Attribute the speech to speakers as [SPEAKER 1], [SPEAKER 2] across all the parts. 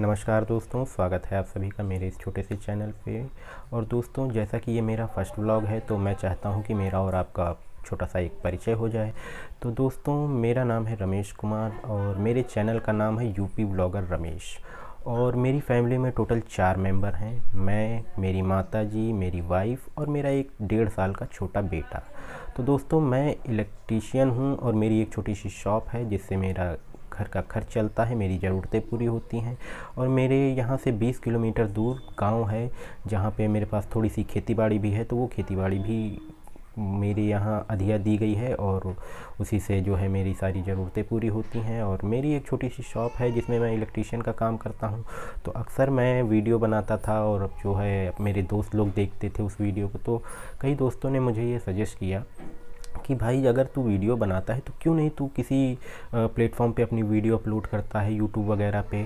[SPEAKER 1] नमस्कार दोस्तों स्वागत है आप सभी का मेरे इस छोटे से चैनल पे और दोस्तों जैसा कि ये मेरा फर्स्ट व्लॉग है तो मैं चाहता हूँ कि मेरा और आपका छोटा सा एक परिचय हो जाए तो दोस्तों मेरा नाम है रमेश कुमार और मेरे चैनल का नाम है यूपी ब्लॉगर रमेश और मेरी फैमिली में टोटल चार मेंबर हैं मैं मेरी माता जी मेरी वाइफ़ और मेरा एक डेढ़ साल का छोटा बेटा तो दोस्तों मैं इलेक्ट्रीशियन हूँ और मेरी एक छोटी सी शॉप है जिससे मेरा घर का खर्च चलता है मेरी ज़रूरतें पूरी होती हैं और मेरे यहाँ से बीस किलोमीटर दूर गाँव है जहाँ पर मेरे पास थोड़ी सी खेती बाड़ी भी है तो वो खेती बाड़ी भी मेरे यहाँ अधिया दी गई है और उसी से जो है मेरी सारी ज़रूरतें पूरी होती हैं और मेरी एक छोटी सी शॉप है जिसमें मैं इलेक्ट्रीशियन का काम करता हूँ तो अक्सर मैं वीडियो बनाता था और अब जो है मेरे दोस्त लोग देखते थे उस वीडियो को तो कई दोस्तों ने मुझे ये सजेस्ट किया कि भाई अगर तू वीडियो बनाता है तो क्यों नहीं तू किसी प्लेटफॉर्म पे अपनी वीडियो अपलोड करता है यूट्यूब वगैरह पे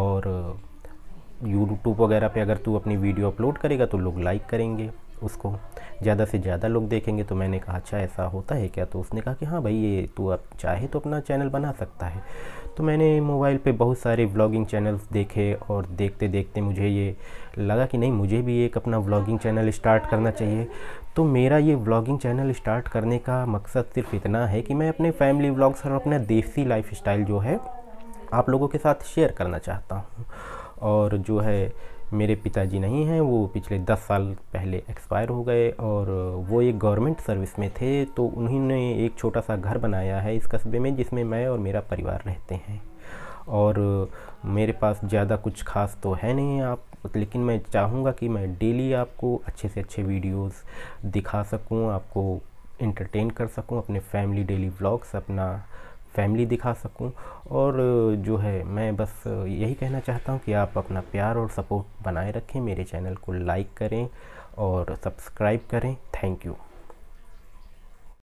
[SPEAKER 1] और यूट्यूब वगैरह पे अगर तू अपनी वीडियो अपलोड करेगा तो लोग लाइक करेंगे उसको ज़्यादा से ज़्यादा लोग देखेंगे तो मैंने कहा अच्छा ऐसा होता है क्या तो उसने कहा कि हाँ भाई ये तू अब चाहे तो अपना चैनल बना सकता है तो मैंने मोबाइल पे बहुत सारे व्लॉगिंग चैनल्स देखे और देखते देखते मुझे ये लगा कि नहीं मुझे भी एक अपना व्लॉगिंग चैनल स्टार्ट करना चाहिए तो मेरा ये व्लॉगिंग चैनल स्टार्ट करने का मकसद सिर्फ इतना है कि मैं अपने फैमिली व्लॉग्स और अपना देसी लाइफ स्टाइल जो है आप लोगों के साथ शेयर करना चाहता हूँ और जो है मेरे पिताजी नहीं हैं वो पिछले दस साल पहले एक्सपायर हो गए और वो एक गवर्नमेंट सर्विस में थे तो उन्होंने एक छोटा सा घर बनाया है इस कस्बे में जिसमें मैं और मेरा परिवार रहते हैं और मेरे पास ज़्यादा कुछ खास तो है नहीं आप लेकिन मैं चाहूँगा कि मैं डेली आपको अच्छे से अच्छे वीडियोस दिखा सकूँ आपको इंटरटेन कर सकूँ अपने फैमिली डेली व्लॉग्स अपना फैमिली दिखा सकूँ और जो है मैं बस यही कहना चाहता हूँ कि आप अपना प्यार और सपोर्ट बनाए रखें मेरे चैनल को लाइक करें और सब्सक्राइब करें थैंक यू